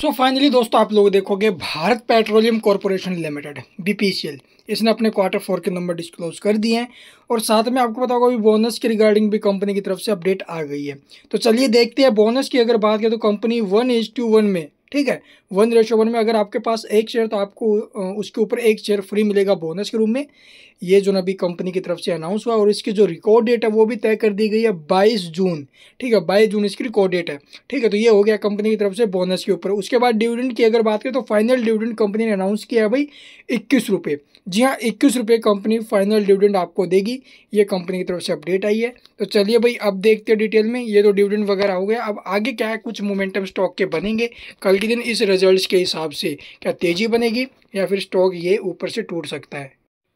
सो so finally दोस्तों आप लोग देखोगे Bharat petroleum corporation limited BPCL इसने अपने क्वार्टर फोर के नंबर डिस्क्लोज कर दिए हैं और साथ में आपको बताओगे अभी बोनस के रिगार्डिंग भी कंपनी की तरफ से अपडेट आ गई है तो चलिए देखते हैं बोनस की अगर बात करें तो कंपनी वन एज टू वन में ठीक है वन रेशो वन में अगर आपके पास एक शेयर तो आपको उसके ऊपर एक शेयर फ्री मिलेगा बोनस के रूप में ये जो अभी कंपनी की तरफ से अनाउंस हुआ और इसकी जो रिकॉर्ड डेट है वो भी तय कर दी गई है बाईस जून ठीक है बाईस जून इसकी रिकॉर्ड डेट है ठीक है तो ये हो गया कंपनी की तरफ से बोनस के ऊपर उसके बाद डिविडेंड की अगर बात करें तो फाइनल डिविडेंड कंपनी ने अनाउंस किया है भाई इक्कीस रुपये जी हाँ इक्कीस रुपये कंपनी फाइनल डिविडेंड आपको देगी ये कंपनी की तरफ से अपडेट आई है तो चलिए भाई अब देखते हैं डिटेल में ये तो डिविडेंड वगैरह हो गया अब आगे क्या है कुछ मोमेंटम स्टॉक के बनेंगे कल के दिन इस रिजल्ट्स के हिसाब से क्या तेज़ी बनेगी या फिर स्टॉक ये ऊपर से टूट सकता है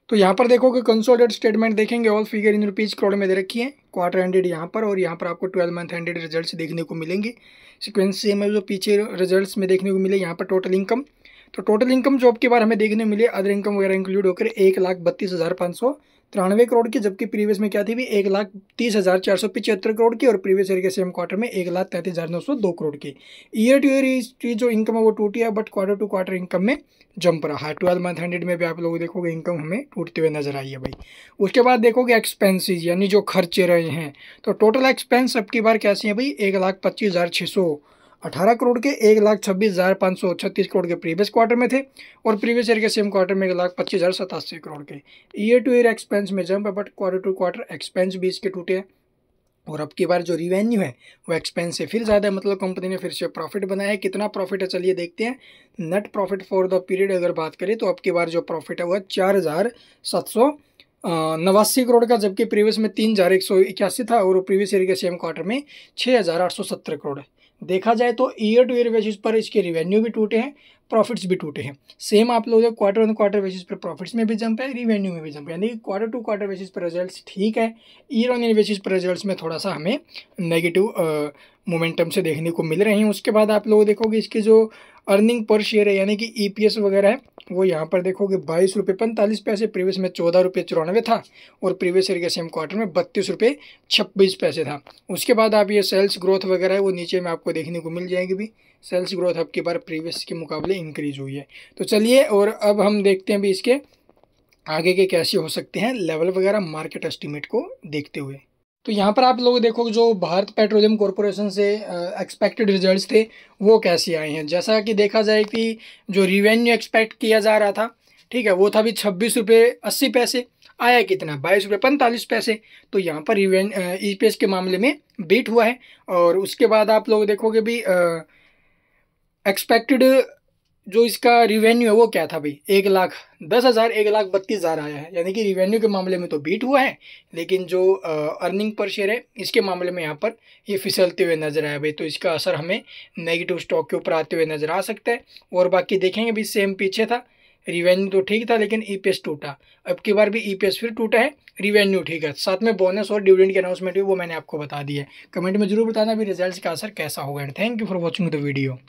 तो यहाँ पर देखोगे कंसोलिडेट स्टेटमेंट देखेंगे all figure in rupees crore में दे रखी है क्वार्टर एंडेड यहाँ पर और यहाँ पर आपको ट्वेल्व मंथ एंडेड रिजल्ट देखने को मिलेंगे सिक्वेंस सेम जो पीछे रिजल्ट में देखने को मिले यहाँ पर टोटल इनकम तो टोटल इनकम जो आपके बार हमें देखने मिले अदर इनकम वगैरह इंक्लूड होकर एक लाख बत्तीस हज़ार पाँच सौ तिरानवे करोड़ की जबकि प्रीवियस में क्या थी भी एक लाख तीस हज़ार चार सौ पिचहत्तर करोड़ की और प्रीवियस ईयर के सेम क्वार्टर में एक लाख तैंतीस हज़ार नौ सौ दो करोड़ की ईयर टू ईयर की जो इनकम है वो टूटी है but quarter to quarter income में जंप रहा है ट्वेल्व मंथ हंड्रेड में भी आप लोग देखोगे इनकम हमें टूटते हुए नजर आई है भाई उसके बाद देखोगे एक्सपेंसिज यानी जो खर्चे रहे हैं तो टोटल एक्सपेंस सबकी बार कैसे हैं भाई एक लाख पच्चीस हज़ार छः सौ अठारह करोड़ के एक लाख छब्बीस हज़ार पाँच सौ छत्तीस करोड़ के प्रीवियस क्वार्टर में थे और प्रीवियस ईयर के सेम क्वार्टर में एक लाख पच्चीस हज़ार सतासी करोड़ के ईयर टू ईयर एक्सपेंस में जंप है but quarter to quarter expense भी इसके टूटे हैं और अब की बार जो रिवेन्यू है वो एक्सपेंस से फिर ज़्यादा मतलब कंपनी ने फिर से प्रॉफिट बनाया है कितना प्रॉफिट है चलिए देखते हैं net profit for the period अगर बात करें तो अब की बार जो प्रॉफिट है वह चार हज़ार सात सौ नवासी करोड़ का जबकि प्रीवियस में तीन हज़ार एक सौ इक्यासी था और प्रीवियस ईयर के सेम क्वार्टर में छः हज़ार आठ सौ सत्तर करोड़ है देखा जाए तो ईयर टू ईयर बेसिस पर इसके रिवेन्यू भी टूटे हैं प्रॉफिट्स भी टूटे हैं सेम आप लोग क्वार्टर ऑन क्वार्टर बेसिस पर प्रॉफिट्स में भी जंप है रिवेन्यू में भी जंप है यानी क्वार्टर टू क्वार्टर बेसिस पर रिजल्ट्स ठीक है ईयर ऑन ईयर बेसिस पर रिजल्ट्स में थोड़ा सा हमें नेगेटिव मोमेंटम से देखने को मिल रहे हैं उसके बाद आप लोग देखोगे इसके जो अर्निंग पर शेयर है यानी कि ई e वगैरह है वो यहाँ पर देखोगे बाईस रुपये पैंतालीस पैसे प्रीवियस में चौदह रुपये चौरानवे था और प्रीवियस ईयर के सेम क्वार्टर में बत्तीस रुपये छब्बीस पैसे था उसके बाद आप ये सेल्स ग्रोथ वगैरह है वो नीचे में आपको देखने को मिल जाएगी भी सेल्स ग्रोथ अब की बार प्रीवियस के मुकाबले इंक्रीज हुई है तो चलिए और अब हम देखते हैं भी इसके आगे के कैसे हो सकते हैं लेवल वगैरह मार्केट एस्टिमेट को देखते हुए तो यहाँ पर आप लोग देखो जो भारत पेट्रोलियम कॉरपोरेशन से एक्सपेक्टेड रिजल्ट्स थे वो कैसे आए हैं जैसा कि देखा जाए कि जो रिवेन्यू एक्सपेक्ट किया जा रहा था ठीक है वो था भी छब्बीस रुपये अस्सी पैसे आया कितना बाईस रुपये पैंतालीस पैसे तो यहाँ पर रिवेन ई e के मामले में बीट हुआ है और उसके बाद आप लोग देखोगे भी आ, एक्सपेक्टेड uh, जो इसका रिवेन्यू है वो क्या था भाई एक लाख दस हज़ार एक लाख बत्तीस हज़ार आया है यानी कि रिवेन्यू के मामले में तो बीट हुआ है लेकिन जो अर्निंग पर शेयर है इसके मामले में यहाँ पर ये फिसलते हुए नज़र आया भाई तो इसका असर हमें नेगेटिव स्टॉक के ऊपर आते हुए नज़र आ सकता है और बाकी देखेंगे भी सेम पीछे था रिवेन्यू तो ठीक था लेकिन ई e टूटा अब की बार भी ई e फिर टूटा है रिवेन्यू ठीक है साथ में बोनस और डिविडेंड की अनाउंसमेंट भी वो मैंने आपको बता दी है कमेंट में जरूर बताना भी रिजल्ट का असर कैसा होगा and thank you for watching the video